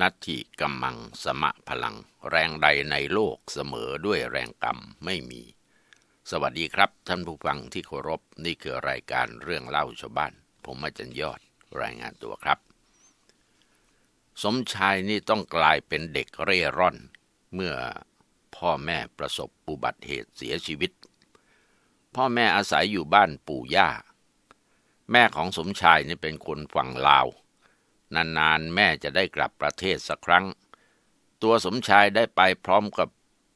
นัตถิกำมมังสมะพลังแรงใดในโลกเสมอด้วยแรงกรรมไม่มี สวัสดีครับท่านผู้ฟังที่เคารพนี่คือรายการเรื่องเล่าชาวบ้านผมอาจารย์ยอดรายงานตัวครับ สมชายนี่ต้องกลายเป็นเด็กเร่ร่อน เมื่อพ่อแม่ประสบอุบัติเหตุเสียชีวิต พ่อแม่อาศัยอยู่บ้านปู่ย่า แม่ของสมชายนี่เป็นคนฝั่งลาวนานๆแม่จะได้กลับประเทศสักครั้ง ตัวสมชายได้ไปพร้อมกับ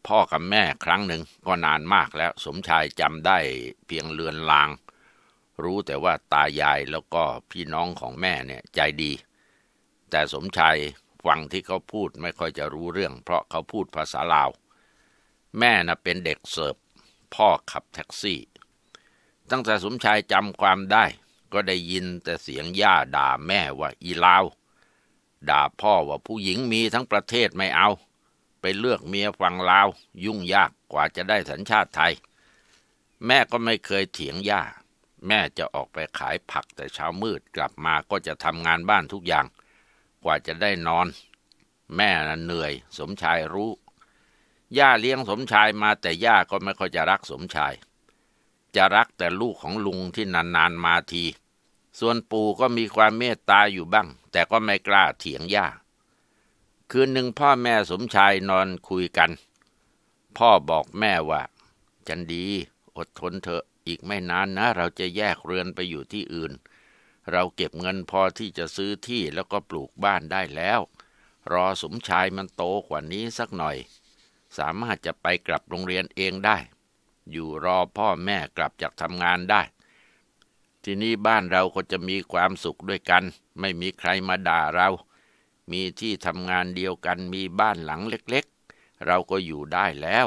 พ่อกับแม่ครั้งหนึ่งก็นานมากแล้วสมชายจำได้เพียงเลือนลาง รู้แต่ว่าตายายแล้วก็พี่น้องของแม่เนี่ยใจดี แต่สมชายฟังที่เขาพูดไม่ค่อยจะรู้เรื่อง เพราะเขาพูดภาษาลาว แม่นะ่ะเป็นเด็กเสิร์ฟ พ่อขับแท็กซี่ ตั้งแต่สมชายจำความได้ก็ได้ยินแต่เสียงย่าด่าแม่ว่าอีลาว ด่าพ่อว่าผู้หญิงมีทั้งประเทศไม่เอา ไปเลือกเมียฝั่งลาวยุ่งยากกว่าจะได้สัญชาติไทย แม่ก็ไม่เคยเถียงย่า แม่จะออกไปขายผักแต่เช้ามืดกลับมาก็จะทำงานบ้านทุกอย่าง กว่าจะได้นอน แม่น่เหนื่อยสมชายรู้ ย่าเลี้ยงสมชายมาแต่ย่าก็ไม่ค่อยจะรักสมชาย จะรักแต่ลูกของลุงที่นานๆมาทีส่วนปู่ก็มีความเมตตาอยู่บ้างแต่ก็ไม่กล้าเถียงย่าคืนหนึ่งพ่อแม่สมชายนอนคุยกัน พ่อบอกแม่ว่า จันดีอดทนเถอะ อีกไม่นานนะเราจะแยกเรือนไปอยู่ที่อื่น เราเก็บเงินพอที่จะซื้อที่แล้วก็ปลูกบ้านได้แล้ว รอสมชายมันโตกว่านี้สักหน่อย สามารถจะไปกลับโรงเรียนเองได้ อยู่รอพ่อแม่กลับจากทำงานได้ทีนี้บ้านเราก็จะมีความสุขด้วยกัน ไม่มีใครมาด่าเรา มีที่ทำงานเดียวกันมีบ้านหลังเล็กๆ เราก็อยู่ได้แล้ว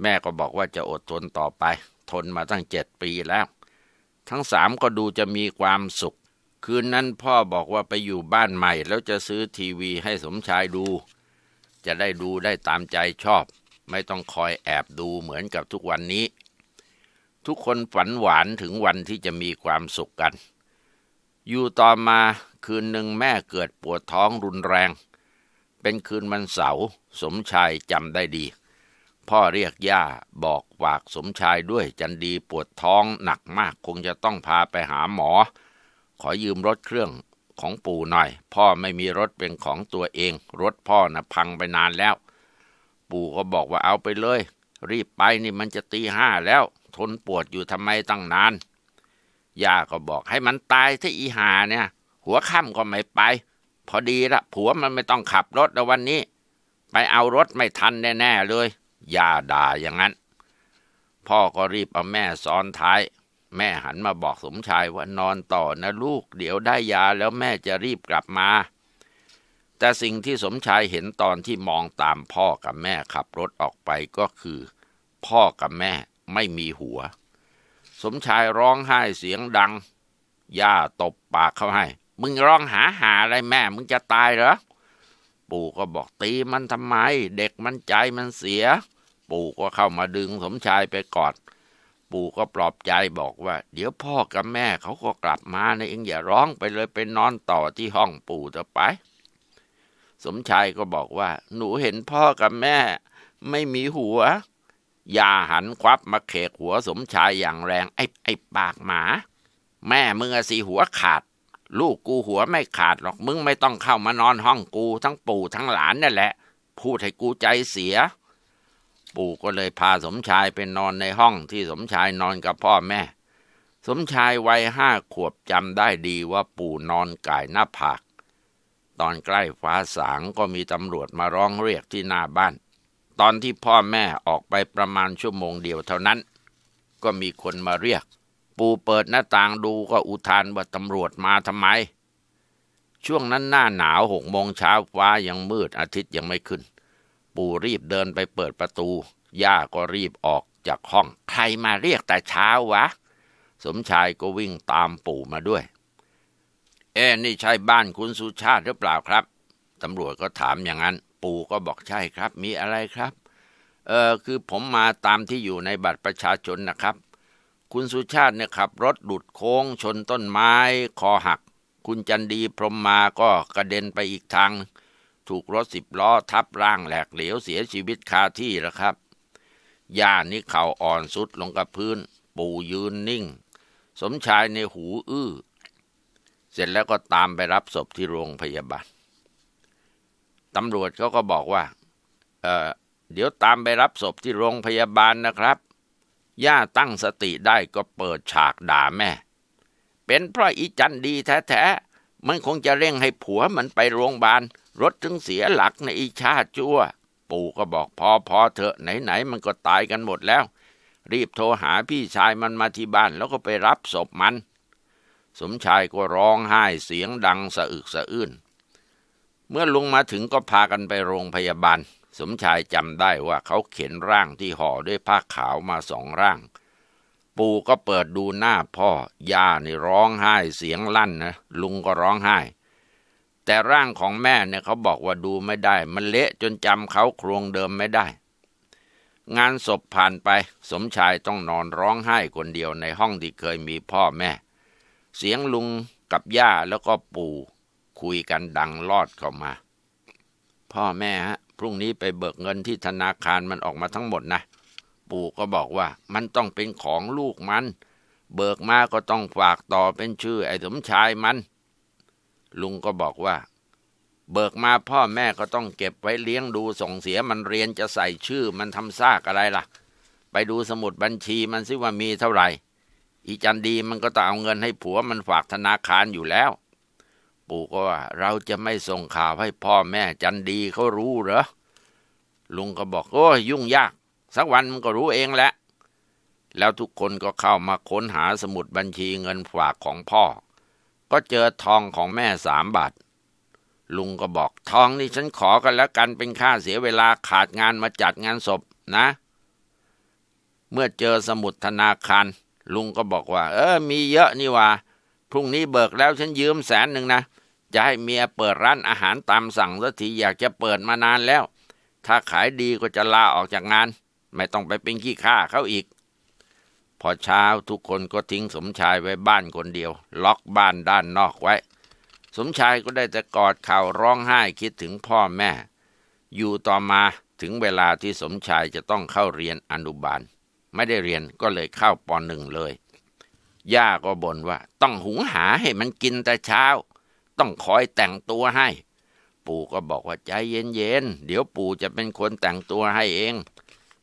แม่ก็บอกว่าจะอดทนต่อไป ทนมาตั้งเจ็ดปีแล้ว ทั้งสามก็ดูจะมีความสุข คืนนั้นพ่อบอกว่าไปอยู่บ้านใหม่ แล้วจะซื้อทีวีให้สมชายดู จะได้ดูได้ตามใจชอบ ไม่ต้องคอยแอบดูเหมือนกับทุกวันนี้ทุกคนฝันหวานถึงวันที่จะมีความสุขกัน อยู่ต่อมาคืนหนึ่งแม่เกิดปวดท้องรุนแรง เป็นคืนวันเสาร์สมชายจำได้ดี พ่อเรียกย่า บอกฝากสมชายด้วยจันดีปวดท้องหนักมากคงจะต้องพาไปหาหมอ ขอยืมรถเครื่องของปู่หน่อย พ่อไม่มีรถเป็นของตัวเอง รถพ่อนะ่ะ พังไปนานแล้ว ปู่ก็บอกว่าเอาไปเลย รีบไปนี่มันจะตีห้าแล้วทนปวดอยู่ทำไมตั้งนานย่าก็บอกให้มันตายที่อีหาเนี่ย หัวค่ำก็ไม่ไป พอดีละผัวมันไม่ต้องขับรถแล้ววันนี้ ไปเอารถไม่ทันแน่ๆเลยย่าด่าอย่างนั้น พ่อก็รีบเอาแม่ซ้อนท้าย แม่หันมาบอกสมชายว่านอนต่อนะลูกเดี๋ยวได้ยาแล้วแม่จะรีบกลับมา แต่สิ่งที่สมชายเห็นตอนที่มองตามพ่อกับแม่ขับรถออกไปก็คือ พ่อกับแม่ไม่มีหัว สมชายร้องไห้เสียงดัง ย่าตบปากเขาให้ มึงร้องหาหาอะไรแม่มึงจะตายเหรอปู่ก็บอกตีมันทำไม เด็กมันใจมันเสีย ปู่ก็เข้ามาดึง สมชายไปกอดปู่ก็ปลอบใจบอกว่า เดี๋ยวพ่อกับแม่เขาก็กลับมานะเองอย่าร้องไปเลยไปนอนต่อที่ห้องปู่เถอะไป สมชายก็บอกว่า หนูเห็นพ่อกับแม่ไม่มีหัวอย่าหันควับ มาเขกหัวสมชายอย่างแรง ไอ้ไอ้ปากหมา แม่มึงสีหัวขาด ลูกกูหัวไม่ขาดหรอกมึงไม่ต้องเข้ามานอนห้องกูทั้งปู่ทั้งหลานนั่นแหละ พูดให้กูใจเสีย ปู่ก็เลยพาสมชายไปนอนในห้องที่สมชายนอนกับพ่อแม่ สมชายวัยห้าขวบจำได้ดีว่าปู่นอนก่ายหน้าผากตอนใกล้ฟ้าสางก็มีตำรวจมาร้องเรียกที่หน้าบ้านตอนที่พ่อแม่ออกไปประมาณชั่วโมงเดียวเท่านั้น ก็มีคนมาเรียก ปูเปิดหน้าต่างดูก็อุทานว่าตำรวจมาทำไม ช่วงนั้นหน้าหนาวหกโมงเช้าฟ้ายังมืดอาทิตย์ยังไม่ขึ้น ปูรีบเดินไปเปิดประตูย่าก็รีบออกจากห้องใครมาเรียกแต่เช้าวะ สมชายก็วิ่งตามปู่มาด้วยเอ๊นี่ใช่บ้านคุณสุชาติหรือเปล่าครับตำรวจก็ถามอย่างนั้นปู่ก็บอกใช่ครับมีอะไรครับ เออคือผมมาตามที่อยู่ในบัตรประชาชนนะครับ คุณสุชาติเนี่ยขับรถดุดโค้งชนต้นไม้คอหัก คุณจันดีพรมมาก็กระเด็นไปอีกทาง ถูกรถสิบล้อทับร่างแหลกเหลวเสียชีวิตคาที่แล้วครับย่านี่เข่าอ่อนสุดลงกับพื้น ปู่ยืนนิ่ง สมชายในหูอื้อเสร็จแล้วก็ตามไปรับศพที่โรงพยาบาลตำรวจเขาก็บอกว่าเออเดี๋ยวตามไปรับศพที่โรงพยาบาลนะครับ ย่าตั้งสติได้ก็เปิดฉากด่าแม่ เป็นเพราะอีจันดีแท้ๆ มันคงจะเร่งให้ผัวมันไปโรงพยาบาล รถถึงเสียหลักในอีชาชั่ว ปู่ก็บอกพอพอเถอะไหนๆมันก็ตายกันหมดแล้ว รีบโทรหาพี่ชายมันมาที่บ้านแล้วก็ไปรับศพมัน สมชายก็ร้องไห้เสียงดังสะอึกสะอื้นเมื่อลุงมาถึงก็พากันไปโรงพยาบาลสมชายจำได้ว่าเขาเข็นร่างที่ห่อด้วยผ้าขาวมาสองร่าง ปู่ก็เปิดดูหน้าพ่อย่านี่ร้องไห้ เสียงลั่นนะ ลุงก็ร้องไห้ แต่ร่างของแม่เนี่ยเขาบอกว่าดูไม่ได้ มันเละจนจำเขาโครงเดิมไม่ได้ งานศพผ่านไป สมชายต้องนอนร้องไห้คนเดียวในห้องที่เคยมีพ่อแม่ เสียงลุงกับย่าแล้วก็ปู่คุยกันดังลอดเข้ามา พ่อแม่ฮะพรุ่งนี้ไปเบิกเงินที่ธนาคารมันออกมาทั้งหมดนะปู่ก็บอกว่ามันต้องเป็นของลูกมัน เบิกมาก็ต้องฝากต่อเป็นชื่อไอ้สมชายมัน ลุงก็บอกว่า เบิกมาพ่อแม่ก็ต้องเก็บไว้เลี้ยงดูส่งเสียมันเรียนจะใส่ชื่อมันทำซากอะไรล่ะ ไปดูสมุดบัญชีมันซิว่ามีเท่าไหร่อีจันดีมันก็ต้องเอาเงิน ให้ผัวมันฝากธนาคารอยู่แล้วปู่ก็ว่าเราจะไม่ส่งข่าวให้พ่อแม่จันดีเขารู้เหรอลุงก็บอกโอ้ยุ่งยาก สักวันมันก็รู้เองแหละแล้วทุกคนก็เข้ามาค้นหาสมุดบัญชีเงินฝากของพ่อ ก็เจอทองของแม่สามบาทลุงก็บอกทองนี่ฉันขอกันแล้ว กันเป็นค่าเสียเวลาขาดงานมาจัดงานศพนะ เมื่อเจอสมุดธนาคารลุงก็บอกว่า เออ มีเยอะนี่ว่าพรุ่งนี้เบิกแล้วฉันยืมแสนหนึ่งนะจะให้เมียเปิดร้านอาหารตามสั่งสักทีอยากจะเปิดมานานแล้ว ถ้าขายดีก็จะลาออกจากงาน ไม่ต้องไปเป็นขี้ข้าเขาอีก พอเช้าทุกคนก็ทิ้งสมชายไว้บ้านคนเดียว ล็อกบ้านด้านนอกไว้ สมชายก็ได้แต่กอดเข่าร้องไห้คิดถึงพ่อแม่ อยู่ต่อมาถึงเวลาที่สมชายจะต้องเข้าเรียนอนุบาล ไม่ได้เรียนก็เลยเข้าปหนึ่งเลย ย่าก็บ่นว่า ต้องหุงหาให้มันกินแต่เช้าต้องคอยแต่งตัวให้ ปู่ก็บอกว่าใจเย็นๆ เดี๋ยวปู่จะเป็นคนแต่งตัวให้เอง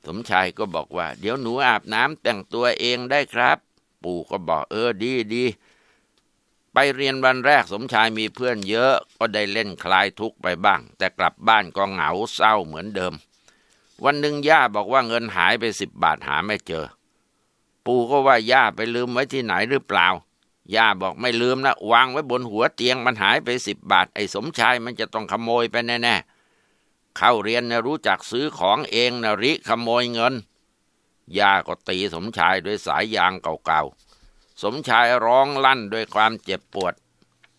สมชายก็บอกว่า เดี๋ยวหนูอาบน้ำแต่งตัวเองได้ครับ ปู่ก็บอกเออดีดีไปเรียนวันแรกสมชายมีเพื่อนเยอะก็ได้เล่นคลายทุกข์ไปบ้าง แต่กลับบ้านก็เหงาเศร้าเหมือนเดิม วันหนึ่งย่าบอกว่าเงินหายไปสิบบาทหาไม่เจอ ปู่ก็ว่าย่าไปลืมไว้ที่ไหนหรือเปล่าย่าบอกไม่ลืมนะวางไว้บนหัวเตียงมันหายไปสิบบาท ไอ้สมชายมันจะต้องขโมยไปแน่ๆ เข้าเรียนนะรู้จักซื้อของเองนะริขโมยเงิน ย่าก็ตีสมชายด้วยสายยางเก่าๆ สมชายร้องลั่นด้วยความเจ็บปวด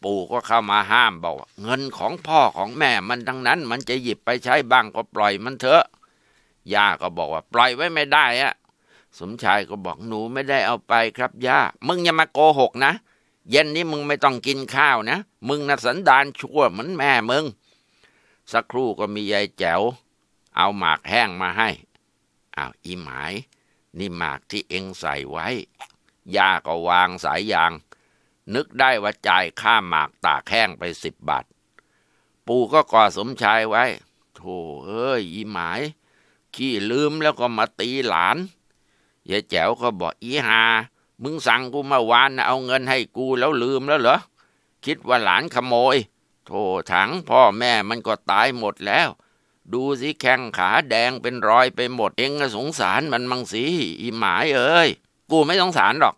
ปู่ก็เข้ามาห้ามบอกเงินของพ่อของแม่มันดังนั้นมันจะหยิบไปใช้บ้างก็ปล่อยมันเถอะย่าก็บอกว่าปล่อยไว้ไม่ได้อะสมชายก็บอกหนูไม่ได้เอาไปครับย่า มึงอย่ามาโกหกนะ เย็นนี้มึงไม่ต้องกินข้าวนะ มึงน่ะสันดานชั่วเหมือนแม่มึง สักครู่ก็มียายแจ๋ว เอาหมากแห้งมาให้ อ้าวอีหมาย นี่หมากที่เองใส่ไว้ ย่าก็วางสายยาง นึกได้ว่าจ่ายค่าหมากตากแห้งไปสิบบาท ปู่ก็กอดสมชายไว้ โธ่เอ้ยอีหมาย ขี้ลืมแล้วก็มาตีหลานยายแจ๋วก็บอกอีหามึงสั่งกูเมื่อวานนะเอาเงินให้กูแล้วลืมแล้วเหรอ คิดว่าหลานขโมยโทถังพ่อแม่มันก็ตายหมดแล้ว ดูสิแข้งขาแดงเป็นรอยไปหมด เองสงสารมันมังสีอีหมายเอ้ย กูไม่สงสารหรอก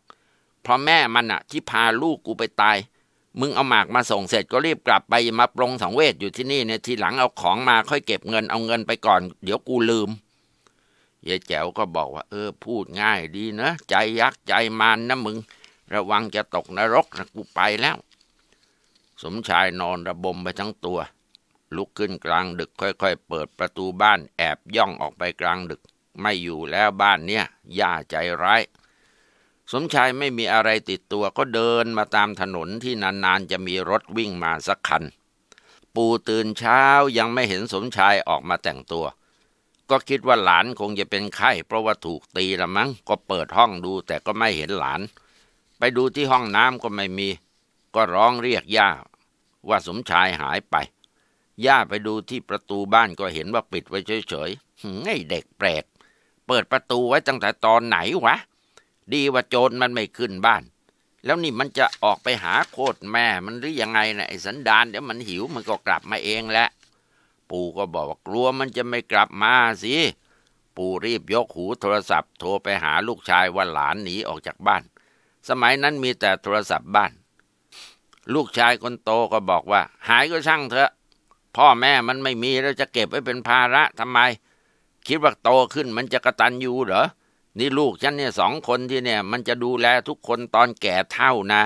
เพราะแม่มันอะที่พาลูกกูไปตาย มึงเอาหมากมาส่งเสร็จก็รีบกลับไปมาปรงสังเวชอยู่ที่นี่เนี่ยทีหลังเอาของมาค่อยเก็บเงินเอาเงินไปก่อนเดี๋ยวกูลืมยายแจ๋วก็บอกว่าเออพูดง่ายดีนะ ใจยักษ์ใจมารนนะมึง ระวังจะตกนรกนะกูไปแล้ว สมชายนอนระบมไปทั้งตัว ลุกขึ้นกลางดึกค่อยๆเปิดประตูบ้านแอบย่องออกไปกลางดึก ไม่อยู่แล้วบ้านเนี้ยย่าใจร้าย สมชายไม่มีอะไรติดตัวก็เดินมาตามถนนที่นานๆจะมีรถวิ่งมาสักคันปูตื่นเช้ายังไม่เห็นสมชายออกมาแต่งตัวก็คิดว่าหลานคงจะเป็นไข้เพราะว่าถูกตีละมั้งก็เปิดห้องดูแต่ก็ไม่เห็นหลาน ไปดูที่ห้องน้ำก็ไม่มี ก็ร้องเรียกย่าว่าสมชายหายไป ย่าไปดูที่ประตูบ้านก็เห็นว่าปิดไว้เฉยๆไอ้เด็กแปลก เปิดประตูไว้ตั้งแต่ตอนไหนวะดีว่าโจรมันไม่ขึ้นบ้าน แล้วนี่มันจะออกไปหาโคตรแม่มันหรือยังไงนะไอ้สันดานเดี๋ยวมันหิวมันก็กลับมาเองแหละปู่ก็บอกว่ากลัวมันจะไม่กลับมาสิ ปู่รีบยกหูโทรศัพท์โทรไปหาลูกชายว่าหลานหนีออกจากบ้าน สมัยนั้นมีแต่โทรศัพท์บ้าน ลูกชายคนโตก็บอกว่า หายก็ช่างเถอะ พ่อแม่มันไม่มีแล้วจะเก็บไว้เป็นภาระทำไม คิดว่าโตขึ้นมันจะกระตันอยู่เหรอ นี่ลูกฉันเนี่ยสองคนที่เนี่ย มันจะดูแลทุกคนตอนแก่เท่านะ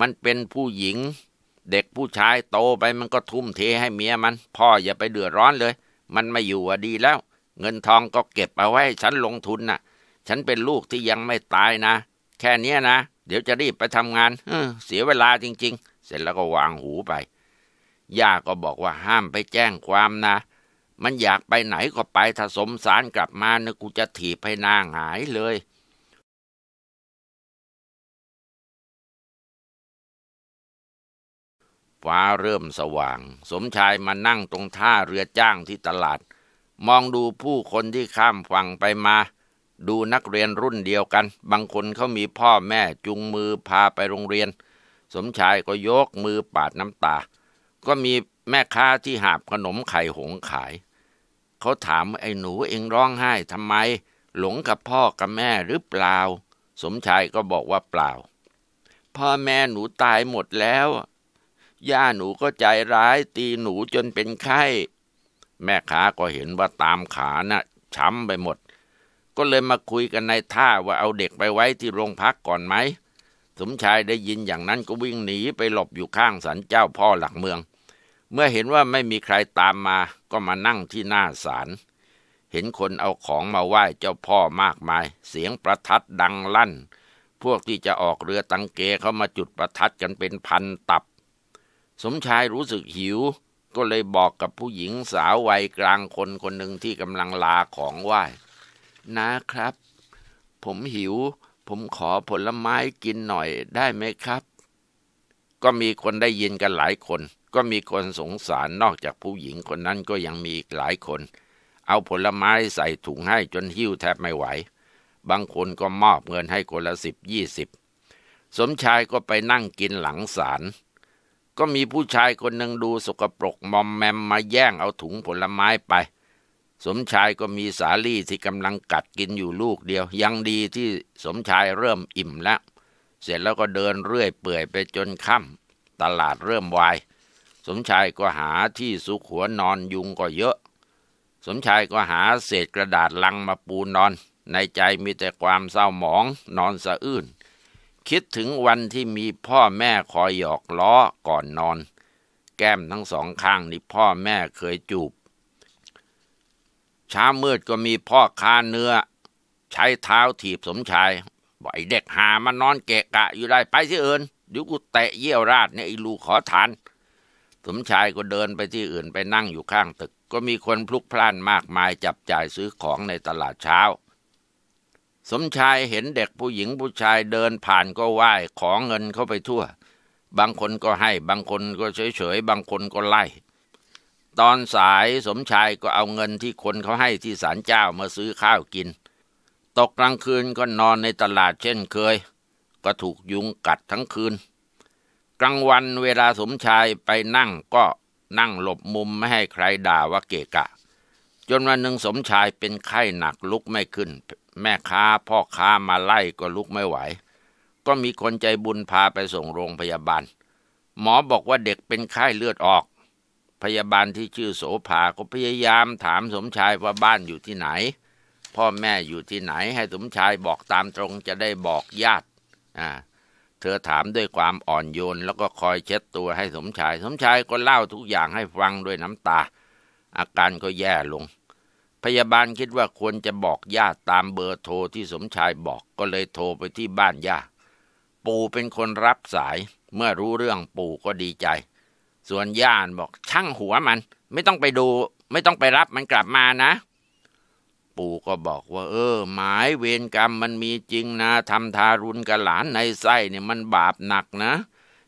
มันเป็นผู้หญิงเด็กผู้ชายโตไปมันก็ทุ่มเทให้เมียมัน พ่ออย่าไปเดือดร้อนเลยมันไม่อยู่อ่ะดีแล้ว เงินทองก็เก็บเอาไว้ฉันลงทุนนะ่ะ ฉันเป็นลูกที่ยังไม่ตายนะ แค่นี้นะเดี๋ยวจะรีบไปทำงานเสียเวลาจริง ๆ เสร็จแล้วก็วางหูไปย่าก็บอกว่าห้ามไปแจ้งความนะ มันอยากไปไหนก็ไปถ้าสมสารกลับมานะกูจะถีบให้นางหายเลยฟ้าเริ่มสว่าง สมชายมานั่งตรงท่าเรือจ้างที่ตลาด มองดูผู้คนที่ข้ามฝั่งไปมา ดูนักเรียนรุ่นเดียวกัน บางคนเขามีพ่อแม่จุงมือพาไปโรงเรียน สมชายก็ยกมือปาดน้ำตา ก็มีแม่ค้าที่หาบขนมไข่หงขาย เขาถามไอ้หนูเองร้องไห้ทำไม หลงกับพ่อกับแม่หรือเปล่า สมชายก็บอกว่าเปล่า พ่อแม่หนูตายหมดแล้วย่าหนูก็ใจร้ายตีหนูจนเป็นไข้ แม่ค้าก็เห็นว่าตามขานะ่ะช้ำไปหมด ก็เลยมาคุยกันในท่าว่าเอาเด็กไปไว้ที่โรงพักก่อนไหมสมชายได้ยินอย่างนั้นก็วิ่งหนีไปหลบอยู่ข้างสันเจ้าพ่อหลักเมือง เมื่อเห็นว่าไม่มีใครตามมาก็มานั่งที่หน้าศาลเห็นคนเอาของมาไหว้เจ้าพ่อมากมาย เสียงประทัดดังลั่น พวกที่จะออกเรือตังเกเขามาจุดประทัดกันเป็นพันตับสมชายรู้สึกหิวก็เลยบอกกับผู้หญิงสาววัยกลางคนคนหนึ่งที่กำลังลาของไหว้นะครับ ผมหิวผมขอผลไม้กินหน่อยได้ไหมครับ ก็มีคนได้ยินกันหลายคน ก็มีคนสงสารนอกจากผู้หญิงคนนั้นก็ยังมีอีกหลายคน เอาผลไม้ใส่ถุงให้จนหิ้วแทบไม่ไหว บางคนก็มอบเงินให้คนละสิบยี่สิบสมชายก็ไปนั่งกินหลังศาลก็มีผู้ชายคนหนึ่งดูสกปรกมอมแมมมาแย่งเอาถุงผลไม้ไป สมชายก็มีสาลี่ที่กำลังกัดกินอยู่ลูกเดียว ยังดีที่สมชายเริ่มอิ่มแล้วเสร็จแล้วก็เดินเรื่อยเปื่อยไปจนค่ำตลาดเริ่มวายสมชายก็หาที่ซุกหัวนอนยุงก็เยอะ สมชายก็หาเศษกระดาษลังมาปูนอน ในใจมีแต่ความเศร้าหมองนอนสะอื้นคิดถึงวันที่มีพ่อแม่คอยหยอกล้อก่อนนอน แก้มทั้งสองข้างนี่พ่อแม่เคยจูบเช้ามืดก็มีพ่อค้าเนื้อ ใช้เท้าถีบสมชายบอกไอเด็กหามานอนเกะกะ อยู่ได้ไปที่อื่นเดี๋ยวกูเตะเยี่ยวราดเนี่ยไอลูกขอทาน สมชายก็เดินไปที่อื่นไปนั่งอยู่ข้างตึกก็มีคนพลุกพล่านมากมายจับจ่ายซื้อของในตลาดเช้าสมชายเห็นเด็กผู้หญิงผู้ชายเดินผ่านก็ไหว้ขอเงินเข้าไปทั่ว บางคนก็ให้ บางคนก็เฉยๆบางคนก็ไล่ ตอนสายสมชายก็เอาเงินที่คนเขาให้ที่ศาลเจ้ามาซื้อข้าวกิน ตกกลางคืนก็นอนในตลาดเช่นเคย ก็ถูกยุงกัดทั้งคืน กลางวันเวลาสมชายไปนั่งก็นั่งหลบมุมไม่ให้ใครด่าว่าเกะกะ จนวันหนึ่งสมชายเป็นไข้หนักลุกไม่ขึ้นแม่ค้าพ่อค้ามาไล่ก็ลุกไม่ไหว ก็มีคนใจบุญพาไปส่งโรงพยาบาล หมอบอกว่าเด็กเป็นไข้เลือดออก พยาบาลที่ชื่อโสภาก็พยายามถามสมชายว่าบ้านอยู่ที่ไหน พ่อแม่อยู่ที่ไหน ให้สมชายบอกตามตรงจะได้บอกญาติอ่าเธอถามด้วยความอ่อนโยนแล้วก็คอยเช็ดตัวให้สมชาย สมชายก็เล่าทุกอย่างให้ฟังด้วยน้ำตา อาการก็แย่ลงพยาบาลคิดว่าควรจะบอกย่าตามเบอร์โทรที่สมชายบอกก็เลยโทรไปที่บ้านย่าปู่เป็นคนรับสาย เมื่อรู้เรื่องปู่ก็ดีใจ ส่วนย่านบอกช่างหัวมัน ไม่ต้องไปดู ไม่ต้องไปรับมันกลับมานะ ปู่ก็บอกว่า เออ หมายเวรกรรมมันมีจริงนะทำทารุณกับหลานในไส้เนี่ยมันบาปหนักนะ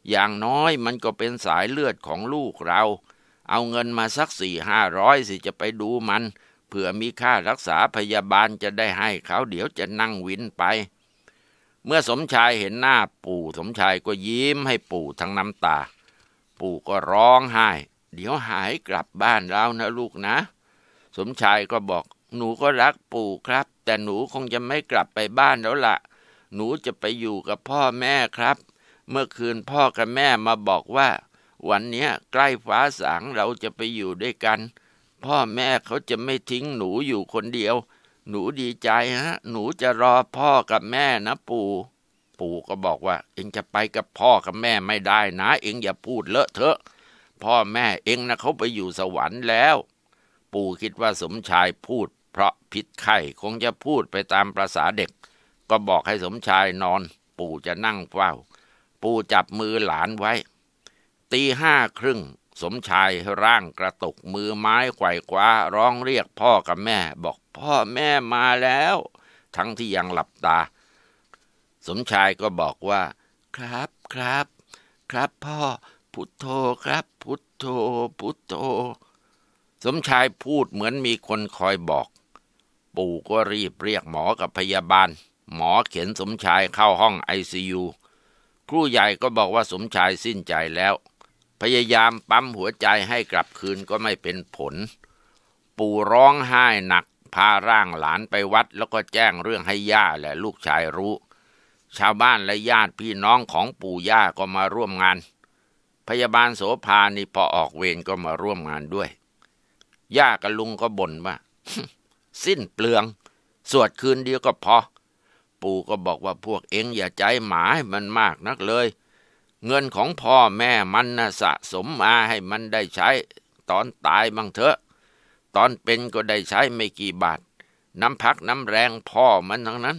อย่างน้อยมันก็เป็นสายเลือดของลูกเรา เอาเงินมาสักสี่ห้าร้อยสิจะไปดูมันผื่อมีค่ารักษาพยาบาลจะได้ให้เขาเดี๋ยวจะนั่งวินไป เมื่อสมชายเห็นหน้าปู่สมชายก็ยิ้มให้ปู่ทั้งน้ำตา ปู่ก็ร้องไห้ เดี๋ยวหายกลับบ้านเรานะลูกนะ สมชายก็บอกหนูก็รักปู่ครับ แต่หนูคงจะไม่กลับไปบ้านแล้วละ่ะ หนูจะไปอยู่กับพ่อแม่ครับ เมื่อคืนพ่อกับแม่มาบอกว่า วันนี้ใกล้ฟ้าสางเราจะไปอยู่ด้วยกันพ่อแม่เขาจะไม่ทิ้งหนูอยู่คนเดียว หนูดีใจฮะ หนูจะรอพ่อกับแม่นะปู่ปู่ก็บอกว่าเองจะไปกับพ่อกับแม่ไม่ได้ นะเองอย่าพูดเลอะเทอะ พ่อแม่เองนะเขาไปอยู่สวรรค์แล้ว ปู่คิดว่าสมชายพูด เพราะพิษไข้คงจะพูดไปตามประษาเด็ก ก็บอกให้สมชายนอน ปู่จะนั่งเฝ้าปู่จับมือหลานไว้ตีห้าครึ่งสมชายร่างกระตุกมือไม้ไขว้คว้าร้องเรียกพ่อกับแม่ บอกพ่อแม่มาแล้ว ทั้งที่ยังหลับตาสมชายก็บอกว่า ครับครับ ครับพ่อพุทโธครับ พุทโธพุทโธสมชายพูดเหมือนมีคนคอยบอก ปู่ก็รีบเรียกหมอกับพยาบาล หมอเข็นสมชายเข้าห้องไอซียูครูใหญ่ก็บอกว่าสมชายสิ้นใจแล้วพยายามปั๊มหัวใจให้กลับคืนก็ไม่เป็นผล ปู่ร้องไห้หนักพาร่างหลานไปวัด แล้วก็แจ้งเรื่องให้ย่าและลูกชายรู้ ชาวบ้านและญาติพี่น้องของปู่ย่าก็มาร่วมงาน พยาบาลโสภานี่พอออกเวรก็มาร่วมงานด้วยย่ากับลุงก็บ่นว่าสิ้นเปลือง สวดคืนเดียวก็พอปู่ก็บอกว่าพวกเอ็งอย่าใจหมายมันมากนักเลยเงินของพ่อแม่มันนะสะสมมาให้มันได้ใช้ตอนตายบ้างเถอะ ตอนเป็นก็ได้ใช้ไม่กี่บาทน้ำพักน้ำแรงพ่อมันทั้งนั้น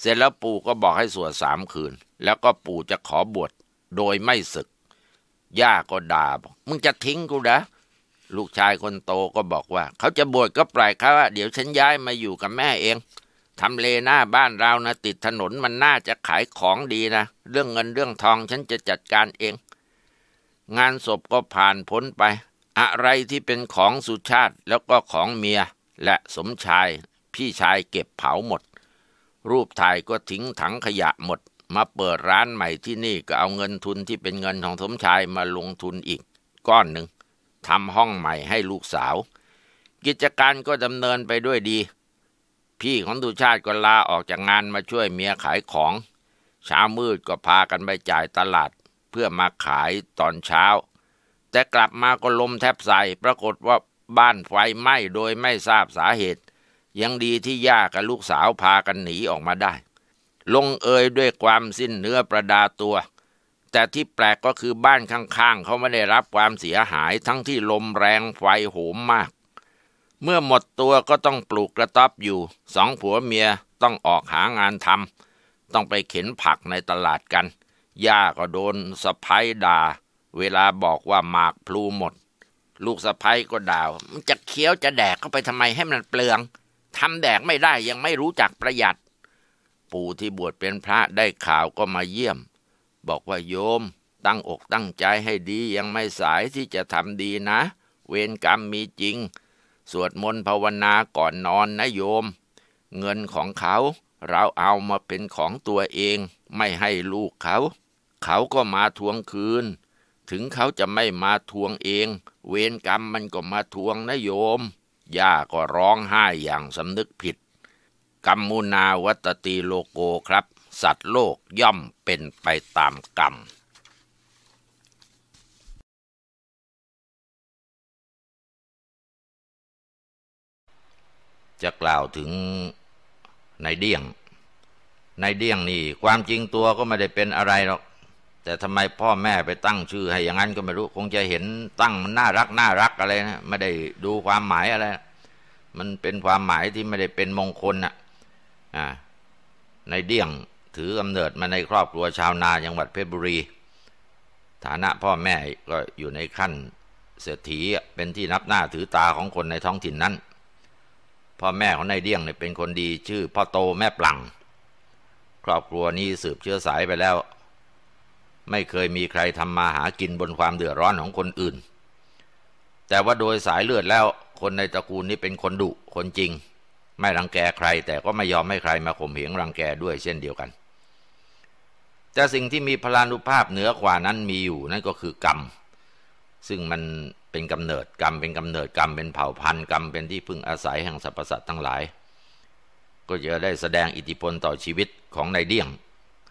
เสร็จแล้วปู่ก็บอกให้สวดสามคืน แล้วก็ปู่จะขอบวชโดยไม่ศึกย่าก็ด่าบอกมึงจะทิ้งกูนะลูกชายคนโตก็บอกว่า เขาจะบวชก็ปล่อยเขาเดี๋ยวฉันย้ายมาอยู่กับแม่เองทำเลหน้าบ้านเรานะติดถนนมันน่าจะขายของดีนะเรื่องเงินเรื่องทองฉันจะจัดการเอง งานศพก็ผ่านพ้นไป อะไรที่เป็นของสุชาติแล้วก็ของเมีย และสมชายพี่ชายเก็บเผาหมด รูปถ่ายก็ทิ้งถังขยะหมด มาเปิดร้านใหม่ที่นี่ก็เอาเงินทุนที่เป็นเงินของสมชายมาลงทุนอีก ก้อนหนึ่งทำห้องใหม่ให้ลูกสาว กิจการก็ดำเนินไปด้วยดีพี่ของตุชาติก็ลาออกจากงานมาช่วยเมียขายของเช้ามืดก็พากันไปจ่ายตลาดเพื่อมาขายตอนเช้า แต่กลับมาก็ลมแทบใส่ปรากฏว่าบ้านไฟไหม้โดยไม่ทราบสาเหตุ ยังดีที่ย่ากับลูกสาวพากันหนีออกมาได้ ลงเอยด้วยความสิ้นเนื้อประดาตัว แต่ที่แปลกก็คือบ้านข้างๆเขาไม่ได้รับความเสียหายทั้งที่ลมแรงไฟโหมมากเมื่อหมดตัวก็ต้องปลูกกระต๊อบอยู่ สองผัวเมียต้องออกหางานทำต้องไปเข็นผักในตลาดกันย่าก็โดนสะพ้ายด่า เวลาบอกว่าหมากพลูหมด ลูกสะพ้ายก็ด่ามันจะเคี้ยวจะแดกเข้าไปทำไมให้มันเปลืองทำแดกไม่ได้ยังไม่รู้จักประหยัด ปู่ที่บวชเป็นพระได้ข่าวก็มาเยี่ยม บอกว่าโยมตั้งอกตั้งใจให้ดียังไม่สายที่จะทำดีนะ เวรกรรมมีจริงสวดมนต์ภาวนาก่อนนอนนะโยม เงินของเขาเราเอามาเป็นของตัวเองไม่ให้ลูกเขา เขาก็มาทวงคืน ถึงเขาจะไม่มาทวงเอง เวรกรรมมันก็มาทวงนะโยม ย่าก็ร้องไห้อย่างสำนึกผิด กรรมุนาวัตตีโลโกครับ สัตว์โลกย่อมเป็นไปตามกรรมจะกล่าวถึงนายเดี่ยง นายเดี่ยงนี่ ความจริงตัวก็ไม่ได้เป็นอะไรหรอกแต่ทำไมพ่อแม่ไปตั้งชื่อให้อย่างนั้นก็ไม่รู้ คงจะเห็นตั้งมันน่ารักน่ารักอะไรนะไม่ได้ดูความหมายอะไรมันเป็นความหมายที่ไม่ได้เป็นมงคลนะอ่ะนายเดี่ยงถือกำาเนิดมาในครอบครัวชาวนาจังหวัดเพชรบุรี ฐานะพ่อแม่ก็อยู่ในขั้นเศรษฐีเป็นที่นับหน้าถือตาของคนในท้องถิ่นนั้นพ่อแม่ของนายเดี่ยงเนี่ยเป็นคนดีชื่อพ่อโตแม่ปลัง ครอบครัวนี้สืบเชื้อสายไปแล้ว ไม่เคยมีใครทำมาหากินบนความเดือดร้อนของคนอื่น แต่ว่าโดยสายเลือดแล้ว คนในตระกูลนี้เป็นคนดุคนจริง ไม่รังแกใคร แต่ก็ไม่ยอมให้ใครมาข่มเหงรังแกด้วย เช่นเดียวกันแต่สิ่งที่มีพลานุภาพเหนือกว่านั้นมีอยู่นั่นก็คือกรรมซึ่งมันเป็นกำเนิดกรรมเป็นกำเนิดกรรมเป็นเผ่าพันธุ์กรรมเป็นที่พึ่งอาศัยแห่งสรรพสัตว์ทั้งหลาย ก็จะได้แสดงอิทธิพลต่อชีวิตของนายเดี่ยง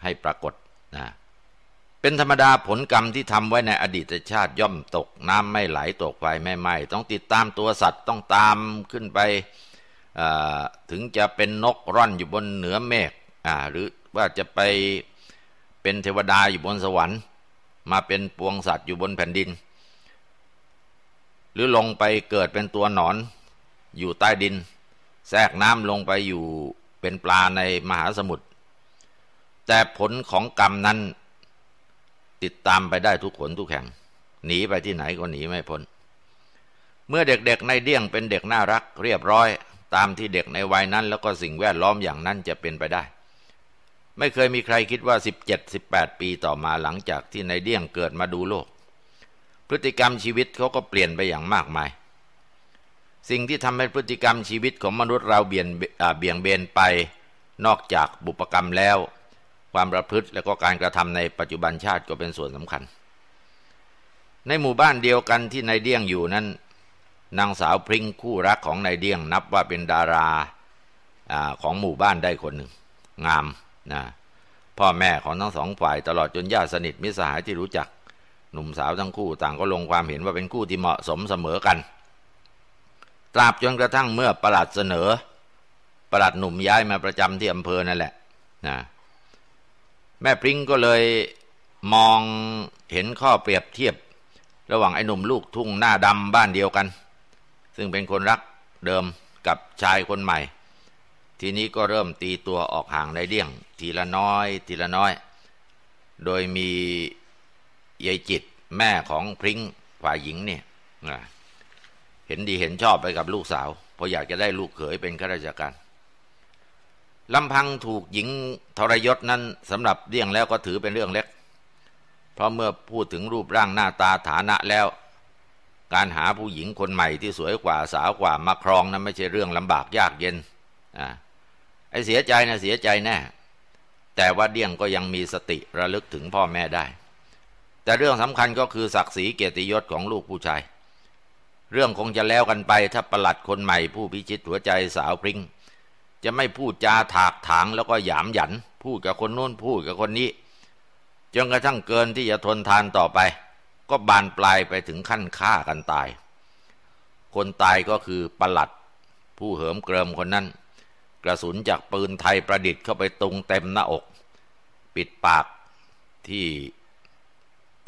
ให้ปรากฏนะเป็นธรรมดาผลกรรมที่ทำไว้ในอดีตชาติย่อมตกน้ำไม่ไหลตกไฟไม่ไหม้ต้องติดตามตัวสัตว์ต้องตามขึ้นไปถึงจะเป็นนกร่อนอยู่บนเหนือเมฆหรือว่าจะไปเป็นเทวดาอยู่บนสวรรค์ มาเป็นปวงสัตว์อยู่บนแผ่นดินหรือลงไปเกิดเป็นตัวหนอนอยู่ใต้ดินแทรกน้ำลงไปอยู่เป็นปลาในมหาสมุทร แต่ผลของกรรมนั้นติดตามไปได้ทุกขนทุกแห่ง หนีไปที่ไหนก็หนีไม่พ้นเมื่อเด็กๆในเดี่ยงเป็นเด็กน่ารักเรียบร้อยตามที่เด็กในวัยนั้น แล้วก็สิ่งแวดล้อมอย่างนั้นจะเป็นไปได้ ไม่เคยมีใครคิดว่า 17-18 ปีต่อมาหลังจากที่ในเดี่ยงเกิดมาดูโลกพฤติกรรมชีวิตเขาก็เปลี่ยนไปอย่างมากมาย สิ่งที่ทำให้พฤติกรรมชีวิตของมนุษย์เราเบี่ยงเบี่ยงเบนไปนอกจากบุปกรรมแล้ว ความประพฤติ และก็การกระทำในปัจจุบันชาติก็เป็นส่วนสำคัญ ในหมู่บ้านเดียวกันที่นายเดี่ยงอยู่นั้น นางสาวพริ้งคู่รักของนายเดี่ยง นับว่าเป็นดาราอาของหมู่บ้านได้คนหนึ่งงามนะพ่อแม่ของทั้งสองฝ่าย ตลอดจนญาติสนิทมิสหายที่รู้จักหนุ่มสาวทั้งคู่ต่างก็ลงความเห็นว่าเป็นคู่ที่เหมาะสมเสมอกัน ตราบจนกระทั่งเมื่อประหลัดเสนอ ประหลัดหนุ่มย้ายมาประจำที่อำเภอนั่นแหละนะแม่พริ้งก็เลยมองเห็นข้อเปรียบเทียบ ระหว่างไอ้หนุ่มลูกทุ่งหน้าดำบ้านเดียวกัน ซึ่งเป็นคนรักเดิมกับชายคนใหม่ ทีนี้ก็เริ่มตีตัวออกห่างในเดี่ยง ทีละน้อยทีละน้อย โดยมียายจิตแม่ของพริ้งฝ่ายหญิงเนี่ยเห็นดีเห็นชอบไปกับลูกสาวเพราะอยากจะได้ลูกเขยเป็นข้าราชการลำพังถูกหญิงทรยศนั้นสำหรับเลี่ยงแล้วก็ถือเป็นเรื่องเล็กเพราะเมื่อพูดถึงรูปร่างหน้าตาฐานะแล้ว การหาผู้หญิงคนใหม่ที่สวยกว่าสาวกว่ามาครองนั้นไม่ใช่เรื่องลำบากยากเย็นอ่าไอ้เสียใจนะเสียใจแน่แต่ว่าเดี่ยงก็ยังมีสติระลึกถึงพ่อแม่ได้แต่เรื่องสำคัญก็คือศักดิ์ศรีเกียรติยศของลูกผู้ชาย เรื่องคงจะแล้วกันไปถ้าประหลัดคนใหม่ผู้พิชิตหัวใจสาวพริง้งจะไม่พูดจาถากถาง แล้วก็หยามหยันพูดกับคนนู้นพูดกับคนนี้ จนกระทั่งเกินที่จะทนทานต่อไป ก็บานปลายไปถึงขั้นฆ่ากันตาย คนตายก็คือประหลัด ผู้เหิมเกริมคนนั้นกระสุนจากปืนไทยประดิษฐ์เข้าไปตรงเต็มหน้าอก ปิดปากที่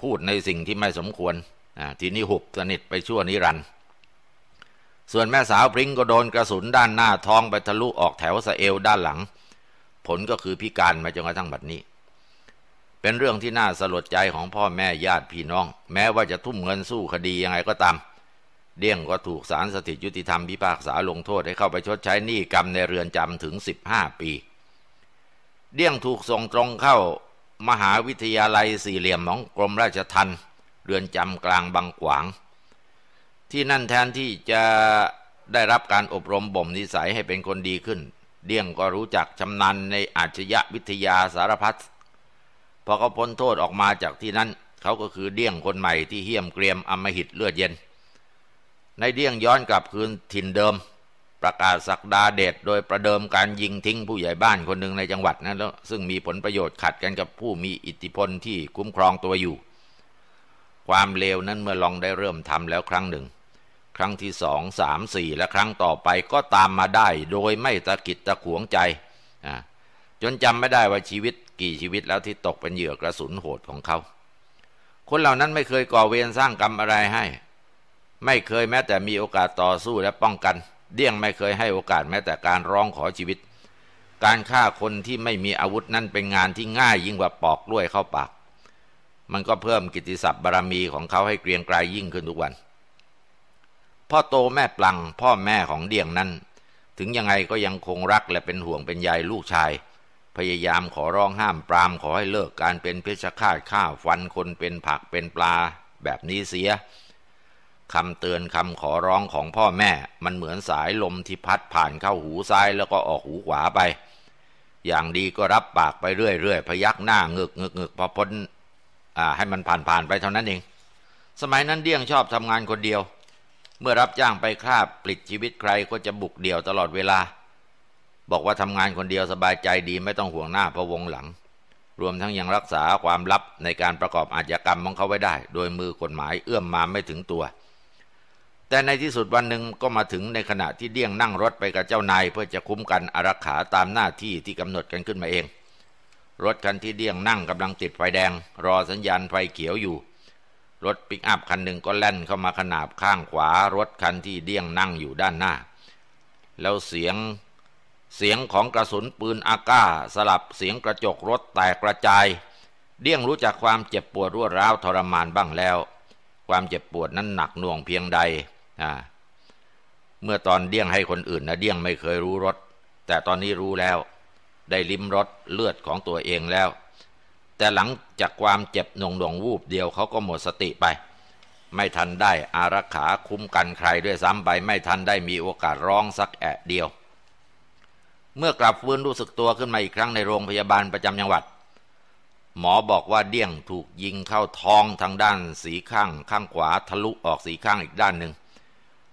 พูดในสิ่งที่ไม่สมควร ทีนี้หุบสนิทไปชั่วนิรันดร์ส่วนแม่สาวพริ้งก็โดนกระสุนด้านหน้าท้องไปทะลุออกแถวสะเอวด้านหลัง ผลก็คือพิการมาจนกระทั่งบัดนี้ เป็นเรื่องที่น่าสลดใจของพ่อแม่ญาติพี่น้อง แม้ว่าจะทุ่มเงินสู้คดียังไงก็ตาม เดี่ยงก็ถูกสารสถิตยุติธรรมพิพากษาลงโทษให้เข้าไปชดใช้หนี้กรรมในเรือนจำถึง 15 ปี เดี่ยงถูกส่งตรงเข้ามหาวิทยาลัยสี่เหลี่ยมของกรมราชทัณฑ์เรือนจำกลางบางขวาง ที่นั่นแทนที่จะได้รับการอบรมบ่มนิสัยให้เป็นคนดีขึ้น เดี่ยงก็รู้จักชำนาญในอาชญาวิทยาสารพัดพอเขาพ้นโทษออกมาจากที่นั้นเขาก็คือเดี่ยงคนใหม่ที่เหี้ยมเกรียมอมหิตเลือดเย็น ในเดี่ยงย้อนกลับคืนถิ่นเดิมประกาศสักดาเดชโดยประเดิมการยิงทิ้งผู้ใหญ่บ้านคนหนึ่งในจังหวัดนะแล้วซึ่งมีผลประโยชน์ขัดกันกับผู้มีอิทธิพลที่คุ้มครองตัวอยู่ ความเลวนั้นเมื่อลองได้เริ่มทำแล้วครั้งหนึ่ง ครั้งที่สองสามสี่และครั้งต่อไปก็ตามมาได้ โดยไม่ตะกิดตะขวงใจจนจำไม่ได้ว่าชีวิตกี่ชีวิตแล้วที่ตกเป็นเหยื่อกระสุนโหดของเขา คนเหล่านั้นไม่เคยก่อเวรสร้างกรรมอะไรให้ ไม่เคยแม้แต่มีโอกาสต่อสู้และป้องกันเดี่ยงไม่เคยให้โอกาสแม้แต่การร้องขอชีวิต การฆ่าคนที่ไม่มีอาวุธนั่นเป็นงานที่ง่ายยิ่งกว่าปอกกล้วยเข้าปาก มันก็เพิ่มกิตติศัพท์บารรมีของเขาให้เกรียงไกรยยิ่งขึ้นทุกวัน พ่อโตแม่ปลังพ่อแม่ของเดี่ยงนั้น ถึงยังไงก็ยังคงรักและเป็นห่วงเป็นใยลูกชาย พยายามขอร้องห้ามปรามขอให้เลิกการเป็นเพชฌฆาตฆ่าฟันคนเป็นผักเป็นปลาแบบนี้เสียคำเตือนคำขอร้องของพ่อแม่ มันเหมือนสายลมที่พัดผ่านเข้าหูซ้ายแล้วก็ออกหูขวาไป อย่างดีก็รับปากไปเรื่อยๆ พยักหน้าเงึกเงึกเงึกพอพ้นให้มันผ่านผ่านไปเท่านั้นเอง สมัยนั้นเดี่ยงชอบทำงานคนเดียว เมื่อรับจ้างไปคราบปลิดชีวิตใครก็จะบุกเดี่ยวตลอดเวลา บอกว่าทำงานคนเดียวสบายใจดีไม่ต้องห่วงหน้าพะวงหลัง รวมทั้งยังรักษาความลับในการประกอบอาชญากรรมของเขาไว้ได้ โดยมือกฎหมายเอื้อมมาไม่ถึงตัวแต่ในที่สุดวันหนึ่งก็มาถึงในขณะที่เดี่ยงนั่งรถไปกับเจ้านายเพื่อจะคุ้มกันอารักขาตามหน้าที่ที่กำหนดกันขึ้นมาเอง รถคันที่เดี่ยงนั่งกำลังติดไฟแดง รอสัญญาณไฟเขียวอยู่ รถปิกอัพคันหนึ่งก็แล่นเข้ามาขนาบข้างขวา รถคันที่เดี่ยงนั่งอยู่ด้านหน้าแล้วเสียงเสียงของกระสุนปืนอาก้าสลับเสียงกระจกรถแตกกระจายเดี่ยงรู้จักความเจ็บปวดรั่วร้าวทรมานบ้างแล้ว ความเจ็บปวดนั้นหนักหน่วงเพียงใดเมื่อตอนเดี้ยงให้คนอื่นนะเดี้ยงไม่เคยรู้รสแต่ตอนนี้รู้แล้วได้ลิ้มรสเลือดของตัวเองแล้ว แต่หลังจากความเจ็บหน่งหน่งวูบเดียวเขาก็หมดสติไป ไม่ทันได้อารักขาคุ้มกันใครด้วยซ้ำไปไม่ทันได้มีโอกาสร้องสักแอะเดียว เมื่อกลับฟื้นรู้สึกตัวขึ้นมาอีกครั้งในโรงพยาบาลประจำจังหวัดหมอบอกว่าเดี่ยงถูกยิงเข้าท้องทางด้านสีข้าง ข้างขวาทะลุออกสีข้างอีกด้านหนึ่ง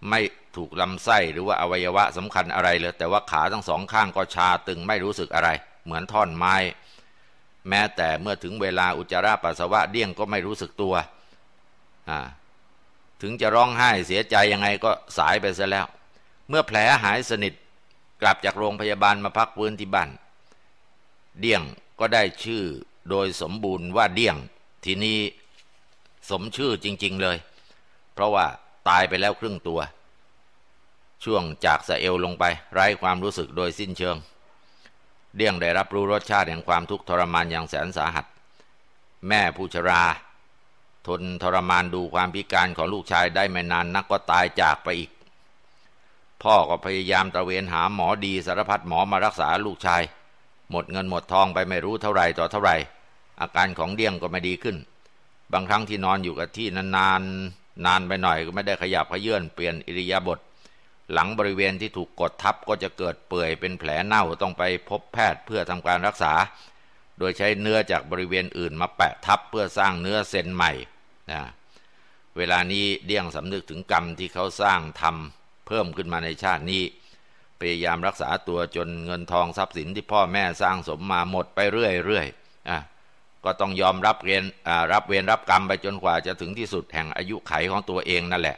ไม่ถูกลำไส้หรือว่าอวัยวะสำคัญอะไรเลย แต่ว่าขาทั้งสองข้างก็ชาตึงไม่รู้สึกอะไร เหมือนท่อนไม้ แม้แต่เมื่อถึงเวลาอุจจาระปัสสาวะเดี่ยงก็ไม่รู้สึกตัว ถึงจะร้องไห้เสียใจยังไงก็สายไปซะแล้ว เมื่อแผลหายสนิทกลับจากโรงพยาบาลมาพักฟื้นที่บ้านเดี่ยงก็ได้ชื่อโดยสมบูรณ์ว่าเดี่ยงทีนี้สมชื่อจริง ๆเลย เพราะว่าตายไปแล้วครึ่งตัวช่วงจากสะเอวลงไปไร้ความรู้สึกโดยสิ้นเชิง เดี่ยงได้รับรู้รสชาติแห่งความทุกข์ทรมานอย่างแสนสาหัส แม่ผู้ชรา ทนทรมานดูความพิการของลูกชายได้ไม่นานนักก็ตายจากไปอีก พ่อก็พยายามตระเวนหาหมอดีสารพัดหมอมารักษาลูกชาย หมดเงินหมดทองไปไม่รู้เท่าไรต่อเท่าไรอาการของเดี่ยงก็ไม่ดีขึ้น บางครั้งที่นอนอยู่กับที่นานๆนานไปหน่อยก็ไม่ได้ขยับขยื่นเปลี่ยนอิริยาบถหลังบริเวณที่ถูกกดทับก็จะเกิดเปื่อยเป็นแผลเน่าต้องไปพบแพทย์เพื่อทำการรักษา โดยใช้เนื้อจากบริเวณอื่นมาแปะทับเพื่อสร้างเนื้อเซนใหม่นะเวลานี้เดี่ยงสำนึกถึงกรรมที่เขาสร้างทำเพิ่มขึ้นมาในชาตินี้ พยายามรักษาตัวจนเงินทองทรัพย์สินที่พ่อแม่สร้างสมมาหมดไปเรื่อยๆอ่ะก็ต้องยอมรับเรียนรับเวรรับกรรมไปจนกว่าจะถึงที่สุดแห่งอายุไขของตัวเองนั่นแหละ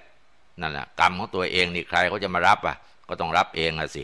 นั่นแหละกรรมของตัวเองนี่ ใครเขาจะมารับอ่ะ ก็ต้องรับเองละสิ